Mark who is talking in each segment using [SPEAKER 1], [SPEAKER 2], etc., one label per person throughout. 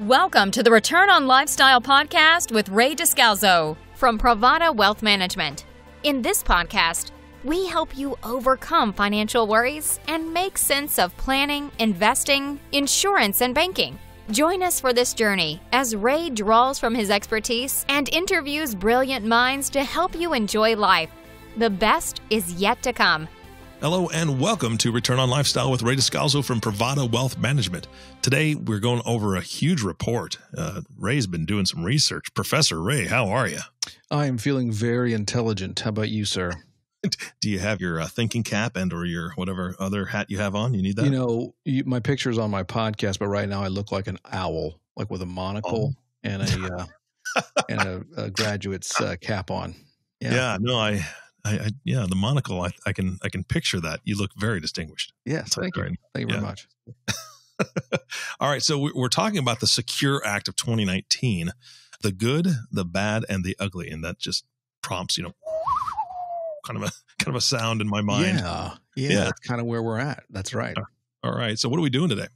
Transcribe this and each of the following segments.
[SPEAKER 1] Welcome to the Return on Lifestyle podcast with Ray Descalzo from Pravada Wealth Management. In this podcast, we help you overcome financial worries and make sense of planning, investing, insurance, and banking. Join us for this journey as Ray draws from his expertise and interviews brilliant minds to help you enjoy life. The best is yet to come.
[SPEAKER 2] Hello and welcome to Return on Lifestyle with Ray Descalzo from Pravada Wealth Management. Today we're going over a huge report. Uh, Ray's been doing some research. Professor Ray, how are you?
[SPEAKER 3] I am feeling very intelligent. How about you, sir? Do you have your uh, thinking cap and or your whatever other hat you have on? You need that. You know, you, my picture's on my podcast, but right now I look like an owl, like with a monocle oh. and a uh, and a, a graduate's uh, cap on.
[SPEAKER 2] Yeah. yeah, no, I I, I yeah, the monocle. I, I, can I can picture that. You look very distinguished.
[SPEAKER 3] Yes, That's thank you. Thank you very much.
[SPEAKER 2] All right, so we're talking about the Secure Act of 2019, the good, the bad, and the ugly, and that just prompts you know kind of a kind of a sound in my mind. Yeah,
[SPEAKER 3] yeah, yeah. that's kind of where we're at. That's right. Uh,
[SPEAKER 2] all right, so what are we doing today?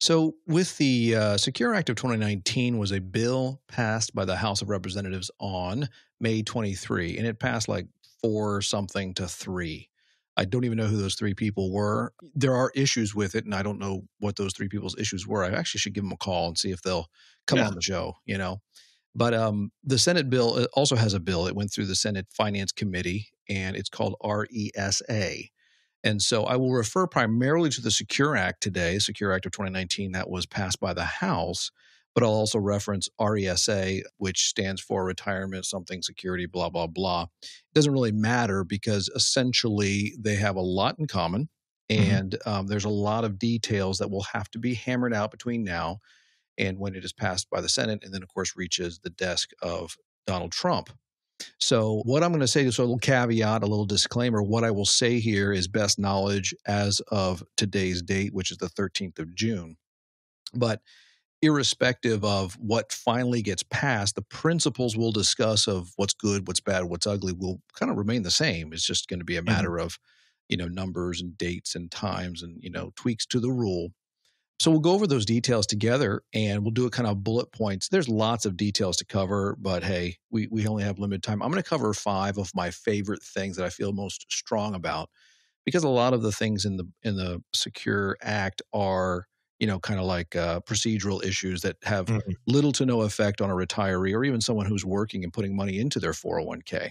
[SPEAKER 3] So, with the uh, Secure Act of 2019 was a bill passed by the House of Representatives on May 23, and it passed like four something to three. I don't even know who those three people were. There are issues with it, and I don't know what those three people's issues were. I actually should give them a call and see if they'll come yeah. on the show, you know. But um, the Senate bill also has a bill. It went through the Senate Finance Committee, and it's called RESA. And so I will refer primarily to the Secure Act today, Secure Act of 2019, that was passed by the House but I'll also reference RESA, which stands for retirement, something security, blah, blah, blah. It doesn't really matter because essentially they have a lot in common. Mm-hmm. And mm-hmm. um, there's a lot of details that will have to be hammered out between now and when it is passed by the Senate, and then, of course, reaches the desk of Donald Trump. So, what I'm going to say, just a little caveat, a little disclaimer, what I will say here is best knowledge as of today's date, which is the 13th of June. But irrespective of what finally gets passed, the principles we'll discuss of what's good, what's bad, what's ugly will kind of remain the same. It's just going to be a mm-hmm. matter mm-hmm. of, you know, numbers and dates and times and, you know, tweaks to the rule. So we'll go over those details together and we'll do a kind of bullet points. There's lots of details to cover, but hey, we, we only have limited time. I'm going to cover five of my favorite things that I feel most strong about because a lot of the things in the in the Secure Act are you know, kind of like uh, procedural issues that have mm-hmm. little to no effect on a retiree or even someone who's working and putting money into their 401k.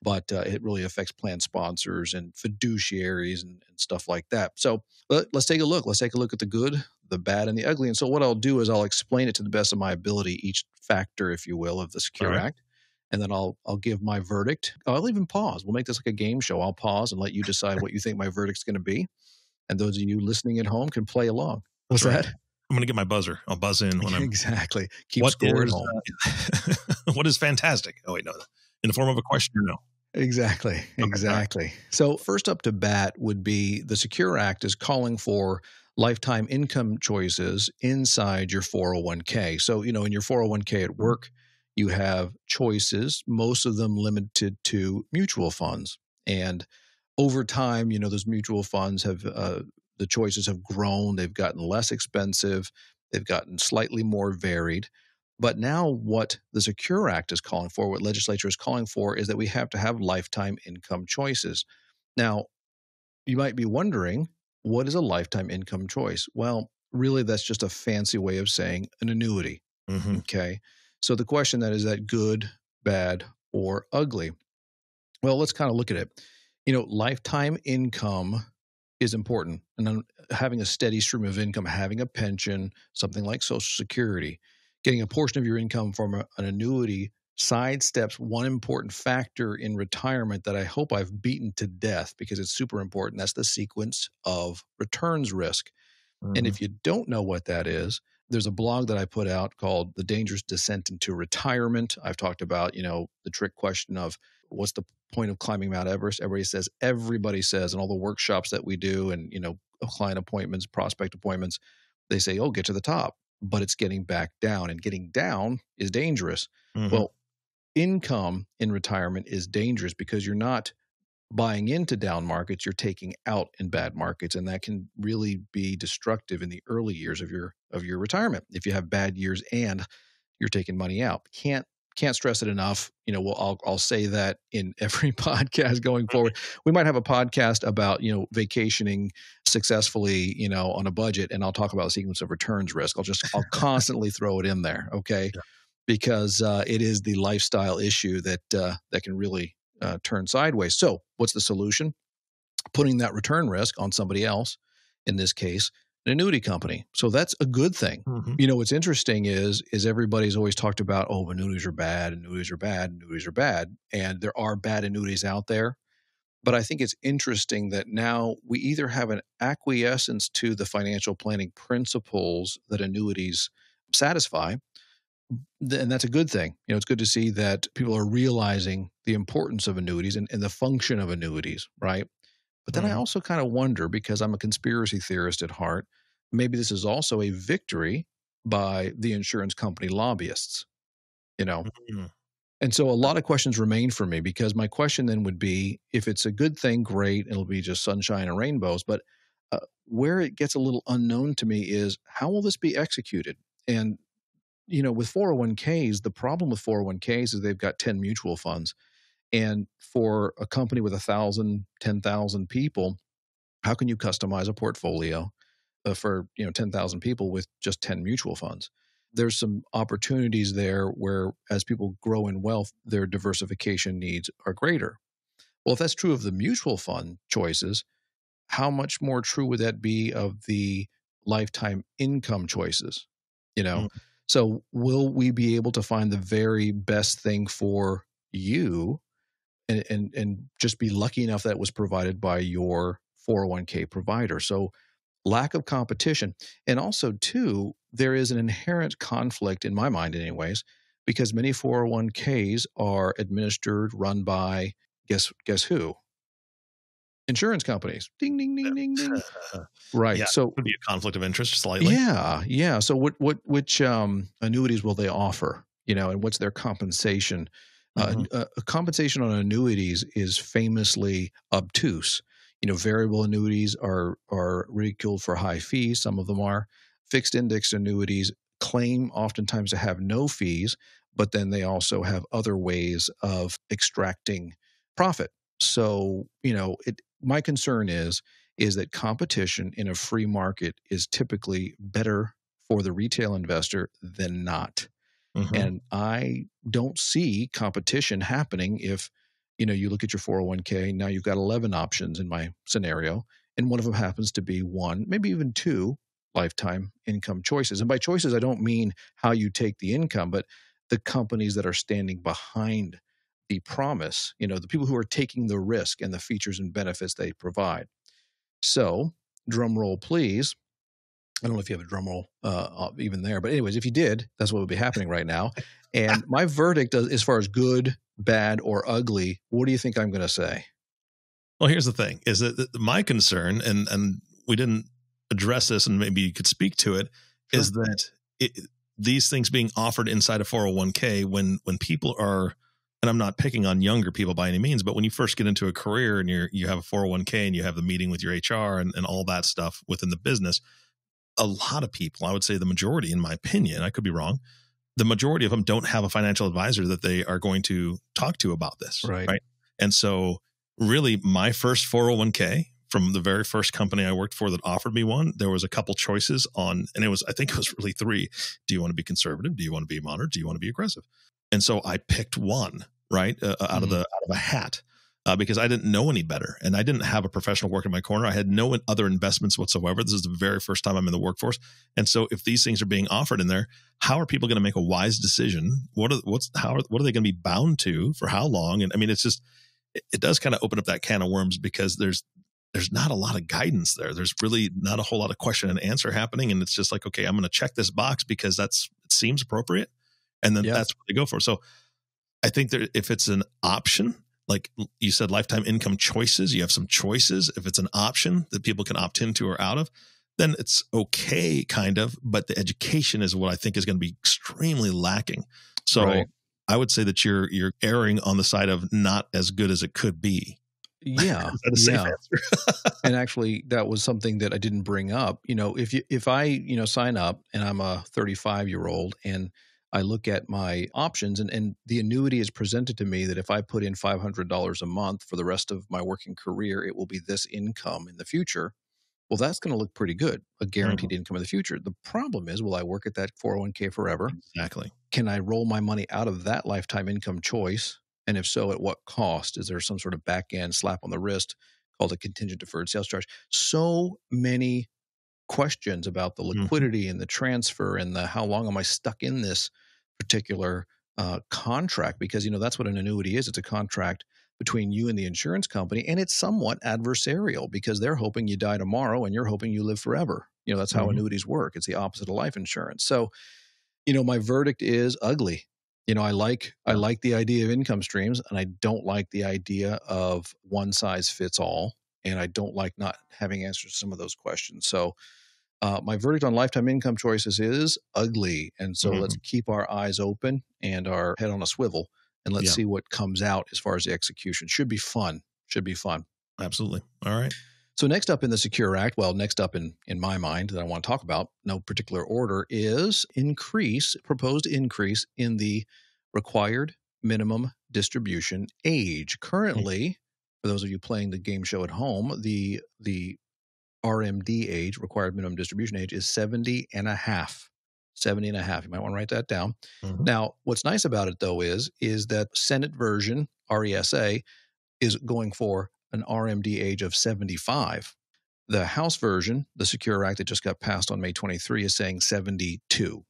[SPEAKER 3] But uh, it really affects plan sponsors and fiduciaries and, and stuff like that. So let, let's take a look. Let's take a look at the good, the bad, and the ugly. And so what I'll do is I'll explain it to the best of my ability, each factor, if you will, of the Secure right. Act and then I'll I'll give my verdict. I'll even pause. We'll make this like a game show. I'll pause and let you decide what you think my verdict's going to be, and those of you listening at home can play along. What's right. that?
[SPEAKER 2] I'm going to get my buzzer.
[SPEAKER 3] I'll buzz in when I'm exactly. Keep what scores. Is, what is
[SPEAKER 2] fantastic? Oh wait, no,
[SPEAKER 3] in the form of a question or no. Exactly. Okay. Exactly. So first up to bat would be the Secure Act is calling for lifetime income choices inside your 401k. So you know, in your 401k at work, you have choices, most of them limited to mutual funds, and over time, you know, those mutual funds have uh, the choices have grown, they've gotten less expensive, they've gotten slightly more varied. But now, what the Secure Act is calling for, what legislature is calling for, is that we have to have lifetime income choices. Now, you might be wondering, what is a lifetime income choice? Well, really, that's just a fancy way of saying an annuity. Mm-hmm. Okay. So the question then is that good, bad, or ugly? Well, let's kind of look at it. You know, lifetime income is important. And having a steady stream of income, having a pension, something like Social Security, getting a portion of your income from a, an annuity sidesteps one important factor in retirement that I hope I've beaten to death because it's super important. That's the sequence of returns risk. Mm. And mm-hmm. if you don't know what that is, there's a blog that I put out called The Dangerous Descent into Retirement. I've talked about, you know, the trick question of what's the point of climbing Mount Everest? Everybody says, everybody says, and all the workshops that we do and, you know, uh, client appointments, prospect appointments, they say, oh, get to the top, but it's getting back down. And getting down is dangerous. Mm-hmm. Well, income in retirement is dangerous because you're not buying into down markets, you're taking out in bad markets, and that can really be destructive in the early years of your of your retirement. If you have bad years and you're taking money out, can't can't stress it enough. You know, we'll, I'll I'll say that in every podcast going mm-hmm. forward. We might have a podcast about you know vacationing successfully, you know, on a budget, and I'll talk about sequence of returns risk. I'll just I'll constantly throw it in there, okay? Yeah. Because uh, it is the lifestyle issue that uh, that can really uh, turn sideways. So, what's the solution? Putting that return risk on somebody else, in this case, an annuity company. So that's a good thing. Mm-hmm. You know, what's interesting is is everybody's always talked about, oh, annuities are bad, annuities are bad, annuities are bad, and there are bad annuities out there. But I think it's interesting that now we either have an acquiescence to the financial planning principles that annuities satisfy, and that's a good thing. You know, it's good to see that people are realizing the importance of annuities and, and the function of annuities, right? But then mm-hmm. I also kind of wonder because I'm a conspiracy theorist at heart, maybe this is also a victory by the insurance company lobbyists, you know? Mm-hmm. And so a lot of questions remain for me because my question then would be if it's a good thing, great, it'll be just sunshine and rainbows. But uh, where it gets a little unknown to me is how will this be executed? And you know, with 401ks, the problem with 401ks is they've got 10 mutual funds. And for a company with 1,000, 10,000 people, how can you customize a portfolio uh, for, you know, 10,000 people with just 10 mutual funds? There's some opportunities there where as people grow in wealth, their diversification needs are greater. Well, if that's true of the mutual fund choices, how much more true would that be of the lifetime income choices? You know, mm-hmm so, will we be able to find the very best thing for you and, and, and just be lucky enough that was provided by your 401k provider? So, lack of competition. And also, too, there is an inherent conflict in my mind, anyways, because many 401ks are administered, run by guess guess who? insurance companies. Ding, ding, ding, ding, ding.
[SPEAKER 2] right. Yeah, so would be a conflict of interest slightly. Yeah,
[SPEAKER 3] yeah. So what what which um, annuities will they offer? You know, and what's their compensation? Uh, mm-hmm. Uh, uh, compensation on annuities is famously obtuse. You know, variable annuities are are ridiculed for high fees. Some of them are. Fixed index annuities claim oftentimes to have no fees, but then they also have other ways of extracting profit. So you know, it my concern is is that competition in a free market is typically better for the retail investor than not. Mm-hmm. And I don't see competition happening if you know you look at your 401k now you've got 11 options in my scenario and one of them happens to be one maybe even two lifetime income choices and by choices I don't mean how you take the income but the companies that are standing behind the promise, you know, the people who are taking the risk and the features and benefits they provide. So, drum roll, please. I don't know if you have a drum roll uh, even there, but anyways, if you did, that's what would be happening right now. And my verdict, as far as good, bad, or ugly, what do you think I'm going to say?
[SPEAKER 2] Well, here's the thing: is that my concern, and and we didn't address this, and maybe you could speak to it, sure. is that it, these things being offered inside a 401k when when people are and I'm not picking on younger people by any means, but when you first get into a career and you're you have a 401k and you have the meeting with your HR and, and all that stuff within the business, a lot of people, I would say the majority, in my opinion, I could be wrong, the majority of them don't have a financial advisor that they are going to talk to about this. Right. right? And so really my first 401k from the very first company I worked for that offered me one, there was a couple choices on, and it was, I think it was really three. Do you want to be conservative? Do you want to be moderate? Do you want to be aggressive? and so I picked one right uh, uh out mm-hmm. of the out of a hat uh, because I didn't know any better and I didn't have a professional work in my corner. I had no other investments whatsoever. This is the very first time I'm in the workforce, and so if these things are being offered in there, how are people going to make a wise decision? What are what's how are, what are they going to be bound to for how long? And I mean, it's just it, it does kind of open up that can of worms because there's there's not a lot of guidance there. There's really not a whole lot of question and answer happening, and it's just like okay, I'm going to check this box because that's it seems appropriate and then that's what they go for. So I think that if it's an option, like you said, lifetime income choices, you have some choices. If it's an option that people can opt into or out of, then it's okay, kind of. But the education is what I think is going to be extremely lacking. So right. I would say that you're you're erring on the side of not as good as it could be.
[SPEAKER 3] Yeah. yeah. and actually that was something that I didn't bring up. You know, if you if I, you know, sign up and I'm a 35 year old and I look at my options and, and the annuity is presented to me that if I put in $500 a month for the rest of my working career, it will be this income in the future. Well, that's going to look pretty good, a guaranteed mm-hmm. income in the future. The problem is, will I work at that 401k forever? Exactly. Can I roll my money out of that lifetime income choice? And if so, at what cost? Is there some sort of back end slap on the wrist called a contingent deferred sales charge? So many questions about the mm-hmm. liquidity mm. and the transfer and the how long am I stuck in this particular uh, contract because you know that's what an annuity is. It's a contract between you and the insurance company, and it's somewhat adversarial because they're hoping you die tomorrow and you're hoping you live forever. You know that's how mm-hmm. annuities work. It's the opposite of life insurance. So, you know, my verdict is ugly. You know, I like I like the idea of income streams, and I don't like the idea of one size fits all and I don't like not having answers to some of those questions. So, uh, my verdict on lifetime income choices is ugly, and so mm-hmm. let's keep our eyes open and our head on a swivel, and let's yeah. see what comes out as far as the execution. Should be fun. Should be fun. Absolutely. All right. So next up in the Secure Act, well, next up in in my mind that I want to talk about, no particular order, is increase proposed increase in the required minimum distribution age. Mm. Currently, for those of you playing the game show at home, the the RMD age, required minimum distribution age, is 70 and a half. 70 and a half. You might want to write that down. Mm-hmm. Now, what's nice about it though is is that Senate version RESA is going for an RMD age of 75. The House version, the Secure Act that just got passed on May 23 is saying 72.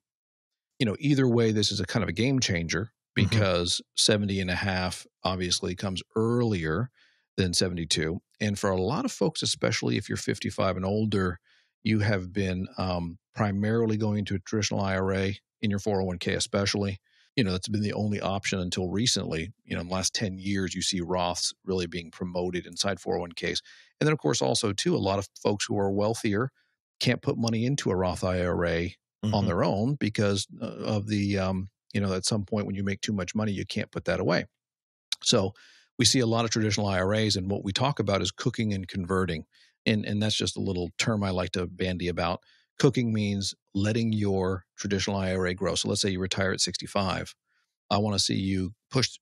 [SPEAKER 3] You know, either way this is a kind of a game changer mm-hmm. because mm-hmm. 70 and a half obviously comes earlier than 72. And for a lot of folks, especially if you're 55 and older, you have been um, primarily going to a traditional IRA in your 401k, especially. You know, that's been the only option until recently. You know, in the last 10 years, you see Roths really being promoted inside 401ks. And then, of course, also, too, a lot of folks who are wealthier can't put money into a Roth IRA mm-hmm. on their own because uh, of the, um, you know, at some point when you make too much money, you can't put that away. So, we see a lot of traditional IRAs, and what we talk about is cooking and converting. And, and that's just a little term I like to bandy about. Cooking means letting your traditional IRA grow. So let's say you retire at 65. I want to see you push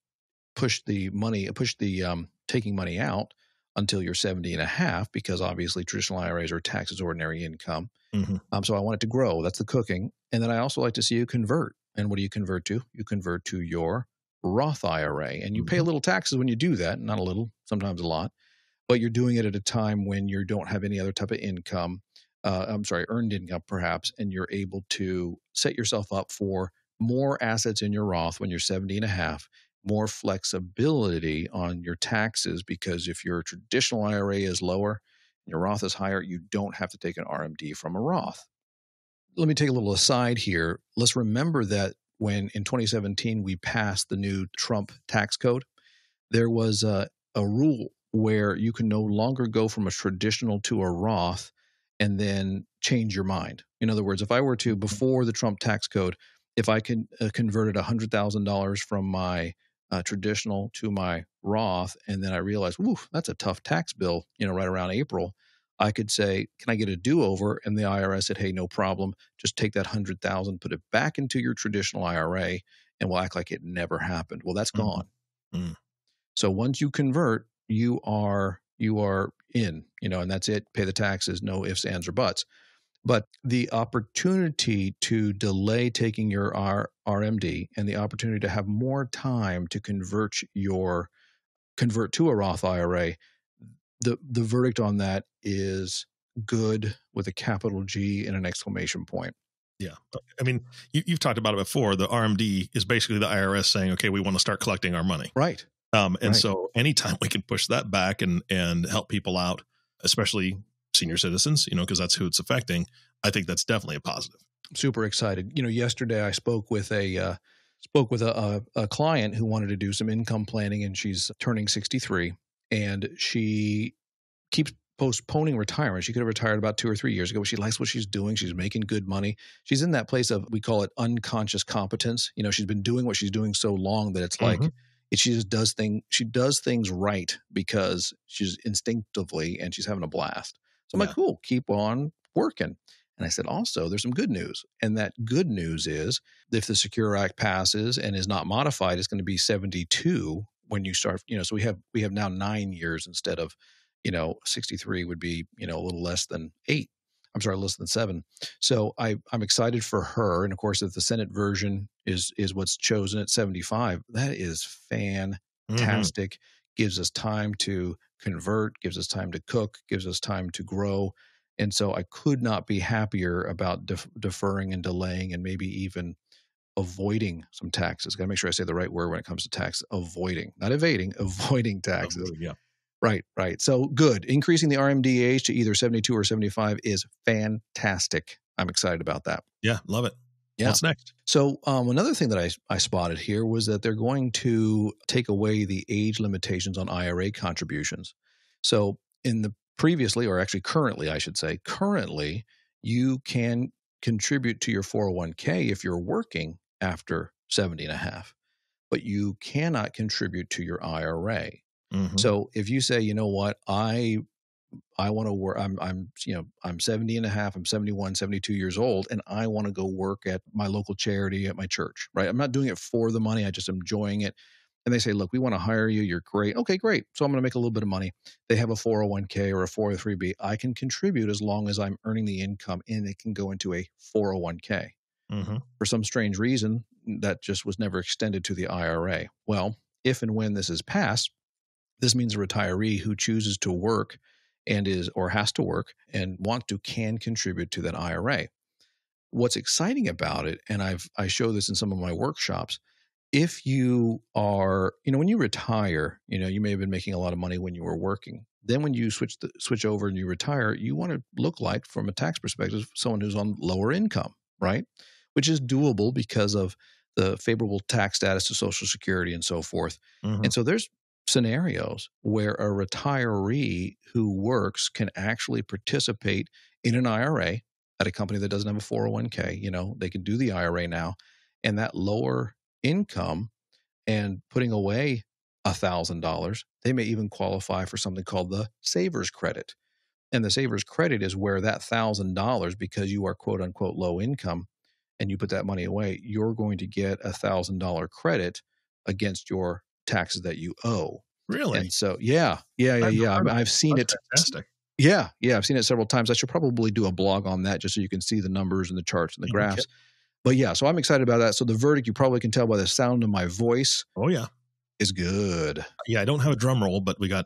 [SPEAKER 3] push the money, push the um, taking money out until you're 70 and a half because obviously traditional IRAs are taxed as ordinary income. Mm-hmm. Um, so I want it to grow. That's the cooking. And then I also like to see you convert. And what do you convert to? You convert to your Roth IRA. And you pay a mm-hmm. little taxes when you do that, not a little, sometimes a lot, but you're doing it at a time when you don't have any other type of income. Uh, I'm sorry, earned income perhaps, and you're able to set yourself up for more assets in your Roth when you're 70 and a half, more flexibility on your taxes because if your traditional IRA is lower, your Roth is higher, you don't have to take an RMD from a Roth. Let me take a little aside here. Let's remember that when in 2017 we passed the new Trump tax code, there was a, a rule where you can no longer go from a traditional to a Roth and then change your mind. In other words, if I were to, before the Trump tax code, if I con- uh, converted $100,000 from my uh, traditional to my Roth, and then I realized, whoo, that's a tough tax bill, you know, right around April. I could say, "Can I get a do-over?" And the IRS said, "Hey, no problem. Just take that hundred thousand, put it back into your traditional IRA, and we'll act like it never happened." Well, that's mm-hmm. gone. Mm-hmm. So once you convert, you are you are in, you know, and that's it. Pay the taxes, no ifs, ands, or buts. But the opportunity to delay taking your R- RMD and the opportunity to have more time to convert your convert to a Roth IRA the the verdict on that is good with a capital G and an exclamation point. Yeah, I mean,
[SPEAKER 2] you, have talked about it before. The RMD is basically the IRS saying, "Okay, we want to start collecting our money." Right. Um, and right. so, anytime we can push that back and and help people out, especially senior citizens, you know, because that's who it's affecting. I think that's definitely a positive.
[SPEAKER 3] I'm super excited. You know, yesterday I spoke with a uh, spoke with a, a, a client who wanted to do some income planning, and she's turning 63, and she keeps postponing retirement. She could have retired about two or three years ago, but she likes what she's doing. She's making good money. She's in that place of, we call it unconscious competence. You know, she's been doing what she's doing so long that it's mm-hmm. like, it, she just does things. She does things right because she's instinctively and she's having a blast. So I'm yeah. like, cool, keep on working. And I said, also, there's some good news. And that good news is if the Secure Act passes and is not modified, it's going to be 72 when you start you know so we have we have now nine years instead of you know 63 would be you know a little less than eight i'm sorry less than seven so i i'm excited for her and of course if the senate version is is what's chosen at 75 that is mm-hmm. fantastic mm-hmm. gives us time to convert gives us time to cook gives us time to grow and so i could not be happier about def- deferring and delaying and maybe even avoiding some taxes. Got to make sure I say the right word when it comes to tax avoiding, not evading, avoiding taxes. yeah. Right, right. So good. Increasing the RMD age to either 72 or 75 is fantastic. I'm excited about that.
[SPEAKER 2] Yeah, love it. Yeah. What's
[SPEAKER 3] next? So, um, another thing that I, I spotted here was that they're going to take away the age limitations on IRA contributions. So, in the previously, or actually currently, I should say, currently, you can contribute to your 401k if you're working after 70 and a half, but you cannot contribute to your IRA. Mm-hmm. So if you say, you know what, I I want to work I'm I'm you know, I'm 70 and a half, I'm 71, 72 years old and I want to go work at my local charity at my church, right? I'm not doing it for the money, I just am enjoying it. And they say, "Look, we want to hire you. You're great." Okay, great. So I'm going to make a little bit of money. They have a 401k or a 403b. I can contribute as long as I'm earning the income and it can go into a 401k. Mm-hmm. For some strange reason, that just was never extended to the IRA. Well, if and when this is passed, this means a retiree who chooses to work and is or has to work and want to can contribute to that IRA. What's exciting about it, and I've I show this in some of my workshops, if you are, you know, when you retire, you know, you may have been making a lot of money when you were working. Then when you switch the, switch over and you retire, you want to look like from a tax perspective someone who's on lower income, right? which is doable because of the favorable tax status of Social Security and so forth. Mm-hmm. And so there's scenarios where a retiree who works can actually participate in an IRA at a company that doesn't have a 401k. You know, they can do the IRA now, and that lower income and putting away $1,000, they may even qualify for something called the saver's credit. And the saver's credit is where that $1,000, because you are quote unquote low income, and you put that money away, you're going to get a thousand dollar credit against your taxes that you owe. Really? And so, yeah, yeah, yeah, yeah. I've, I've seen That's it. Fantastic. Yeah, yeah. I've seen it several times. I should probably do a blog on that just so you can see the numbers and the charts and the graphs. Okay. But yeah, so I'm excited about that. So the verdict, you probably can tell by the sound of my voice. Oh yeah, is good. Yeah, I don't have a drum roll, but we got.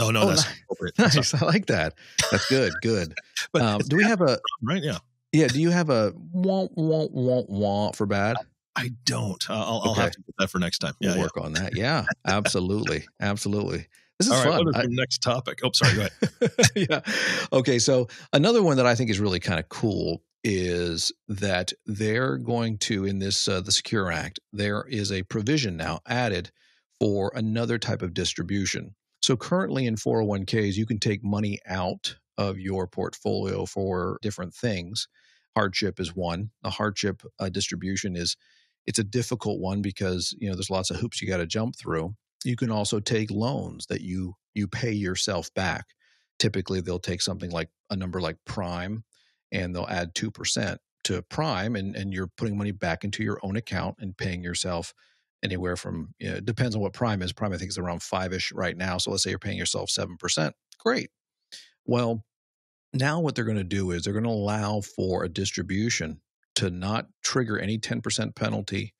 [SPEAKER 3] Oh no, oh, that's nice. appropriate. Nice. I like that. That's good. Good. but um, do we have a right? Yeah. Yeah. Do you have a won't won't won't won't for bad? I don't. Uh, I'll, okay. I'll, have to put that for next time. Yeah, we'll work yeah. on that. Yeah, absolutely, absolutely. This is All right, fun. What is I, the next topic? Oh, sorry. Go ahead. yeah. Okay. So another one that I think is really kind of cool is that they're going to in this uh, the Secure Act there is a provision now added for another type of distribution. So currently in 401ks you can take money out of your portfolio for different things hardship is one. The hardship uh, distribution is it's a difficult one because you know there's lots of hoops you got to jump through. You can also take loans that you you pay yourself back. Typically, they'll take something like a number like prime, and they'll add two percent to prime, and and you're putting money back into your own account and paying yourself anywhere from you know, it depends on what prime is. Prime I think is around five ish right now. So let's say you're paying yourself seven percent. Great. Well, now, what they're going to do is they're going to allow for a distribution to not trigger any 10% penalty,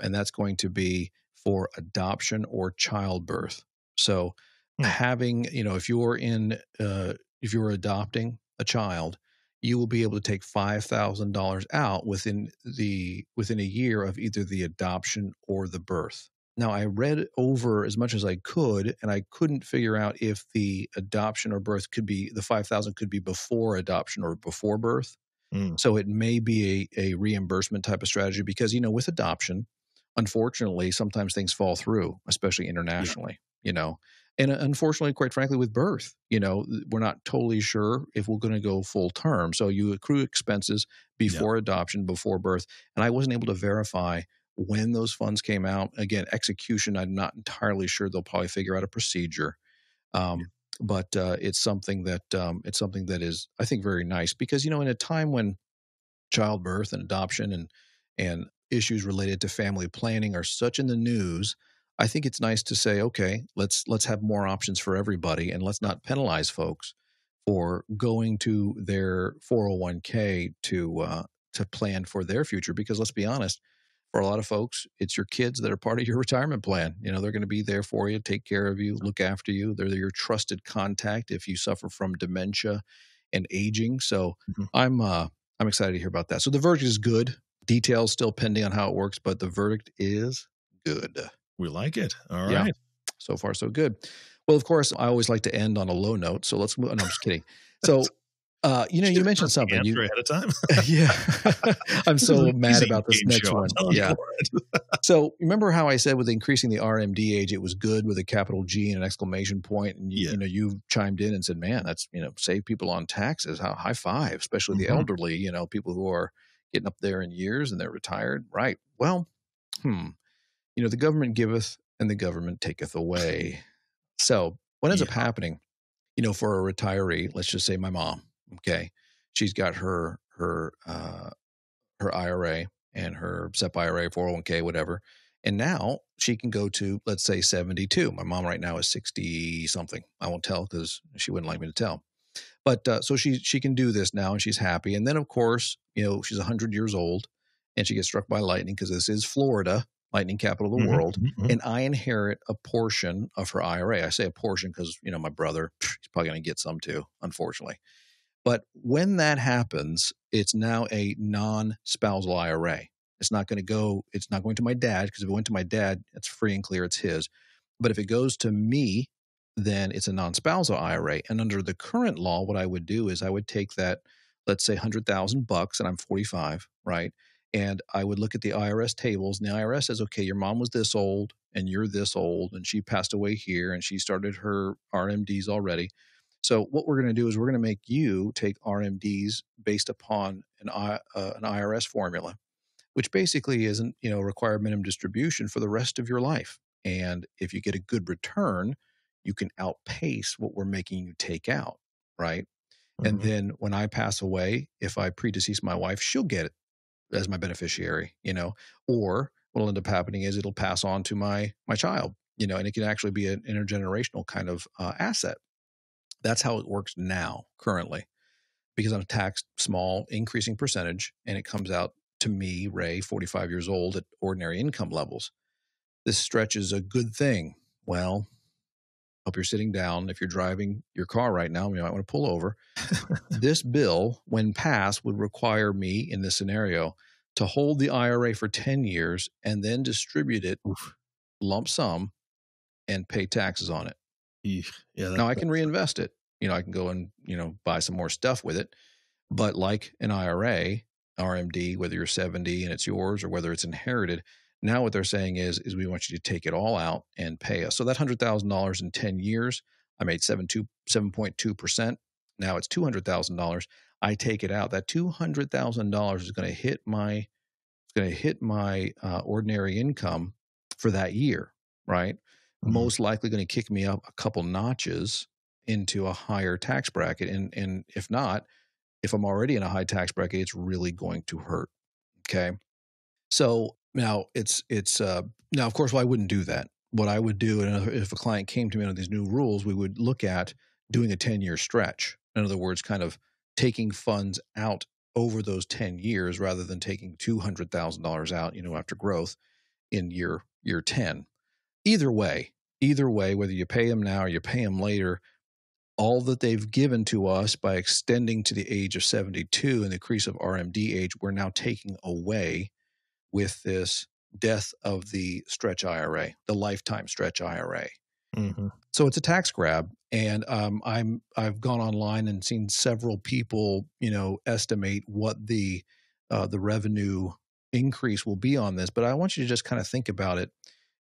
[SPEAKER 3] and that's going to be for adoption or childbirth. So, mm. having, you know, if you're in, uh, if you're adopting a child, you will be able to take $5,000 out within the within a year of either the adoption or the birth. Now, I read over as much as I could, and I couldn't figure out if the adoption or birth could be the 5,000 could be before adoption or before birth. Mm. So it may be a, a reimbursement type of strategy because, you know, with adoption, unfortunately, sometimes things fall through, especially internationally, yeah. you know. And uh, unfortunately, quite frankly, with birth, you know, we're not totally sure if we're going to go full term. So you accrue expenses before yeah. adoption, before birth. And I wasn't able to verify when those funds came out. Again, execution, I'm not entirely sure. They'll probably figure out a procedure. Um, But uh, it's something that um, it's something that is, I think, very nice because you know, in a time when childbirth and adoption and and issues related to family planning are such in the news, I think it's nice to say, okay, let's let's have more options for everybody, and let's not penalize folks for going to their 401k to uh, to plan for their future. Because let's be honest, for a lot of folks, it's your kids that are part of your retirement plan. You know, they're going to be there for you, take care of you, look after you. They're your trusted contact if you suffer from dementia and aging. So mm-hmm. I'm uh, I'm excited to hear about that. So the verdict is good. Details still pending on how it works, but the verdict is good. We like it. All yeah. right. So far, so good. Well, of course, I always like to end on a low note. So let's move. No, I'm just kidding. So uh, you know, you mentioned something. You, ahead of time. yeah, I'm so mad about this next show. one. Yeah. so remember how I said with increasing the RMD age, it was good with a capital G and an exclamation point, and you, yeah. you know you chimed in and said, "Man, that's you know save people on taxes. How high five, especially mm-hmm. the elderly. You know, people who are getting up there in years and they're retired." Right. Well, hmm. You know, the government giveth and the government taketh away. So what ends yeah. up happening? You know, for a retiree, let's just say my mom, Okay, she's got her her uh, her IRA and her SEP IRA, 401k, whatever. And now she can go to, let's say, 72. My mom right now is 60 something. I won't tell because she wouldn't like me to tell. But uh, so she she can do this now and she's happy. And then, of course, you know, she's 100 years old and she gets struck by lightning because this is Florida, lightning capital of the mm-hmm, world. Mm-hmm. And I inherit a portion of her IRA. I say a portion because, you know, my brother, he's probably going to get some too, unfortunately. But when that happens, it's now a non spousal IRA. It's not going to go, it's not going to my dad, because if it went to my dad, it's free and clear, it's his. But if it goes to me, then it's a non spousal IRA. And under the current law, what I would do is I would take that, let's say 100,000 bucks and I'm 45, right? And I would look at the IRS tables and the IRS says, okay, your mom was this old and you're this old and she passed away here and she started her RMDs already. So what we're going to do is we're going to make you take RMDs based upon an, uh, an IRS formula, which basically isn't you know required minimum distribution for the rest of your life. And if you get a good return, you can outpace what we're making you take out, right? Mm-hmm. And then when I pass away, if I predecease my wife, she'll get it as my beneficiary, you know. Or what'll end up happening is it'll pass on to my my child, you know, and it can actually be an intergenerational kind of uh, asset. That's how it works now, currently, because I'm taxed small, increasing percentage, and it comes out to me, Ray, 45 years old, at ordinary income levels. This stretch is a good thing. Well, hope you're sitting down. If you're driving your car right now, you might want to pull over. this bill, when passed, would require me in this scenario to hold the IRA for 10 years and then distribute it Oof. lump sum and pay taxes on it yeah. Now I can reinvest it. You know, I can go and you know buy some more stuff with it. But like an IRA, RMD, whether you're 70 and it's yours or whether it's inherited, now what they're saying is is we want you to take it all out and pay us. So that hundred thousand dollars in 10 years, I made seven two seven point two percent. Now it's two hundred thousand dollars. I take it out. That two hundred thousand dollars is going to hit my it's going to hit my uh, ordinary income for that year, right? mm-hmm. most likely going to kick me up a couple notches into a higher tax bracket. And and if not, if I'm already in a high tax bracket, it's really going to hurt. Okay. So now it's it's uh now of course well, I wouldn't do that. What I would do, and if a client came to me under these new rules, we would look at doing a 10 year stretch. In other words, kind of taking funds out over those 10 years rather than taking $200,000 out, you know, after growth in year year 10 either way, either way, whether you pay them now or you pay them later, all that they've given to us by extending to the age of 72 and the increase of RMD age, we're now taking away with this death of the stretch IRA, the lifetime stretch IRA. Mm-hmm. So it's a tax grab, and um, I'm I've gone online and seen several people, you know, estimate what the uh, the revenue increase will be on this. But I want you to just kind of think about it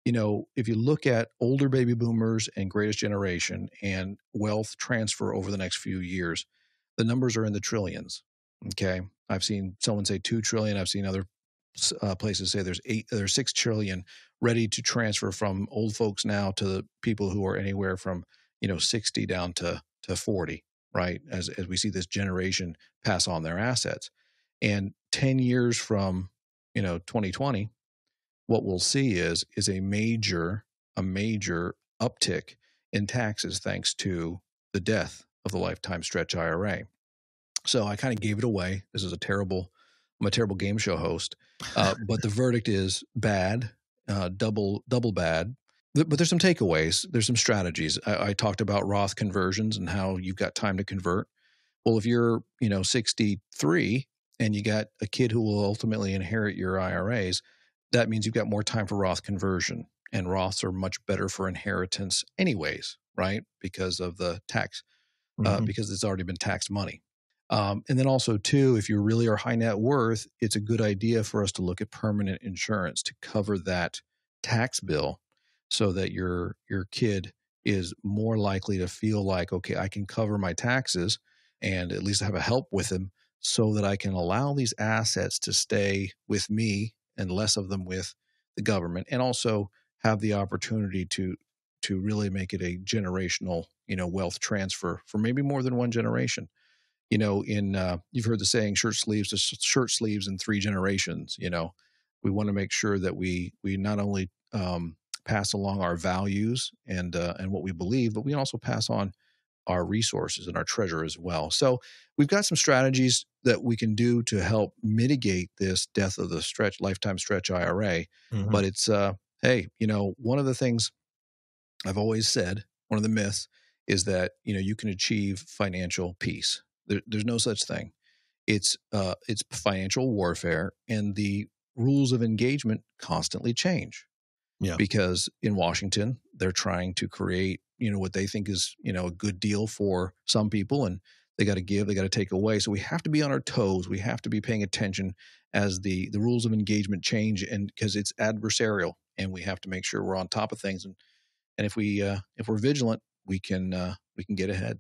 [SPEAKER 3] you know, if you look at older baby boomers and greatest generation and wealth transfer over the next few years, the numbers are in the trillions. Okay. I've seen someone say 2 trillion. I've seen other uh, places say there's eight, there's 6 trillion ready to transfer from old folks now to the people who are anywhere from, you know, 60 down to, to 40, right? As, as we see this generation pass on their assets. And 10 years from, you know, 2020, what we'll see is is a major a major uptick in taxes thanks to the death of the lifetime stretch IRA. So I kind of gave it away. This is a terrible I'm a terrible game show host, uh, but the verdict is bad, uh, double double bad. But there's some takeaways. There's some strategies. I, I talked about Roth conversions and how you've got time to convert. Well, if you're you know 63 and you got a kid who will ultimately inherit your IRAs, that means you've got more time for Roth conversion. And Roths are much better for inheritance, anyways, right? Because of the tax, uh, mm-hmm. uh, because it's already been taxed money. Um, and then also, too, if you really are high net worth, it's a good idea for us to look at permanent insurance to cover that tax bill, so that your your kid is more likely to feel like, okay, I can cover my taxes, and at least have a help with them, so that I can allow these assets to stay with me and less of them with the government, and also have the opportunity to to really make it a generational you know wealth transfer for maybe more than one generation. You know, in uh, you've heard the saying "shirt sleeves to shirt sleeves in three generations." You know, we want to make sure that we we not only um, pass along our values and uh, and what we believe, but we also pass on our resources and our treasure as well. So we've got some strategies that we can do to help mitigate this death of the stretch lifetime stretch IRA. Mm-hmm. But it's uh, hey, you know, one of the things I've always said, one of the myths is that you know you can achieve financial peace. There, there's no such thing. It's uh, it's financial warfare, and the rules of engagement constantly change. Yeah. Because in Washington, they're trying to create you know what they think is you know a good deal for some people and they got to give they got to take away so we have to be on our toes we have to be paying attention as the the rules of engagement change and because it's adversarial and we have to make sure we're on top of things and and if we uh, if we're vigilant we can uh, we can get ahead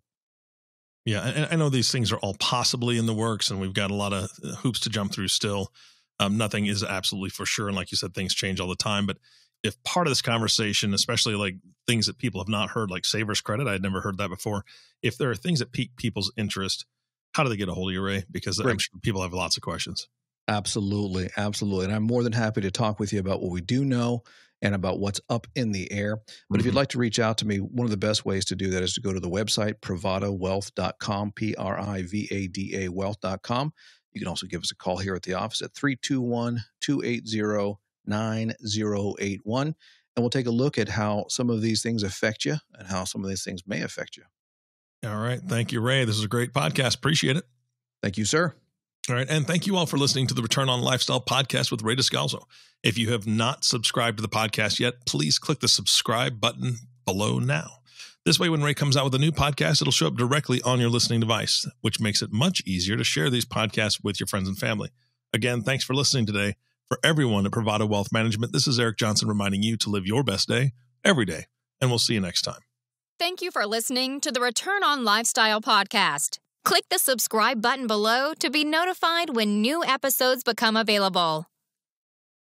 [SPEAKER 2] yeah I, I know these things are all possibly in the works and we've got a lot of uh, hoops to jump through still um, nothing is absolutely for sure and like you said things change all the time but if part of this conversation, especially like things that people have not heard, like savers credit, I had never heard that before. If there are things that pique people's interest,
[SPEAKER 3] how do they get a hold of you, Ray? Because right. I'm sure people have lots of questions. Absolutely, absolutely. And I'm more than happy to talk with you about what we do know and about what's up in the air. But mm-hmm. if you'd mm-hmm. like to reach out to me, one of the best ways to do that is to go to the website, privadawealth.com, P R I V A D A wealth.com. You can also give us a call here at the office at 321 280 9081. And we'll take a look at how some of these things affect you and how some of these things may affect you.
[SPEAKER 2] All right. Thank you, Ray. This is a great podcast. Appreciate it. Thank you, sir. All right. And thank you all for listening to the Return on Lifestyle podcast with Ray Descalzo. If you have not subscribed to the podcast yet, please click the subscribe button below now. This way, when Ray comes out with a new podcast, it'll show up directly on your listening device, which makes it much easier to share these podcasts with your friends and family. Again, thanks for listening today. For everyone at Provada Wealth Management, this is Eric Johnson reminding you to live your best day every day, and we'll see you next time.
[SPEAKER 1] Thank you for listening to the Return on Lifestyle podcast. Click the subscribe button below to be notified when new episodes become available.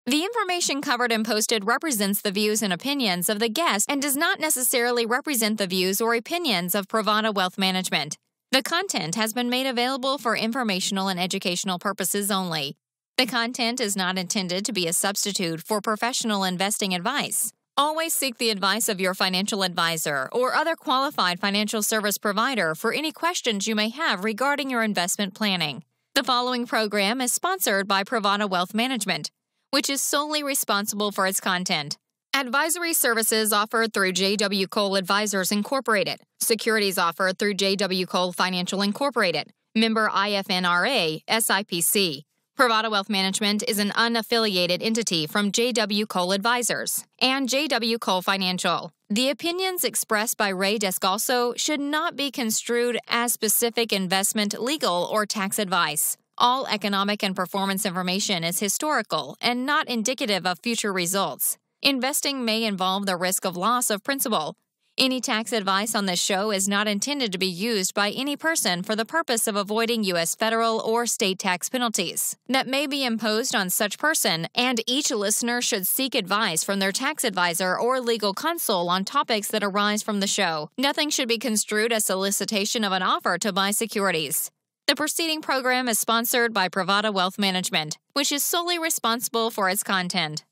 [SPEAKER 1] The information covered and posted represents the views and opinions of the guest and does not necessarily represent the views or opinions of Provada Wealth Management. The content has been made available for informational and educational purposes only. The content is not intended to be a substitute for professional investing advice. Always seek the advice of your financial advisor or other qualified financial service provider for any questions you may have regarding your investment planning. The following program is sponsored by Pravana Wealth Management, which is solely responsible for its content. Advisory services offered through JW Cole Advisors Incorporated. Securities offered through JW Cole Financial Incorporated. Member IFNRA, SIPC. Pravada Wealth Management is an unaffiliated entity from JW Cole Advisors and JW Cole Financial. The opinions expressed by Ray Descalso should not be construed as specific investment, legal, or tax advice. All economic and performance information is historical and not indicative of future results. Investing may involve the risk of loss of principal, any tax advice on this show is not intended to be used by any person for the purpose of avoiding U.S. federal or state tax penalties that may be imposed on such person, and each listener should seek advice from their tax advisor or legal counsel on topics that arise from the show. Nothing should be construed as solicitation of an offer to buy securities. The preceding program is sponsored by Pravada Wealth Management, which is solely responsible for its content.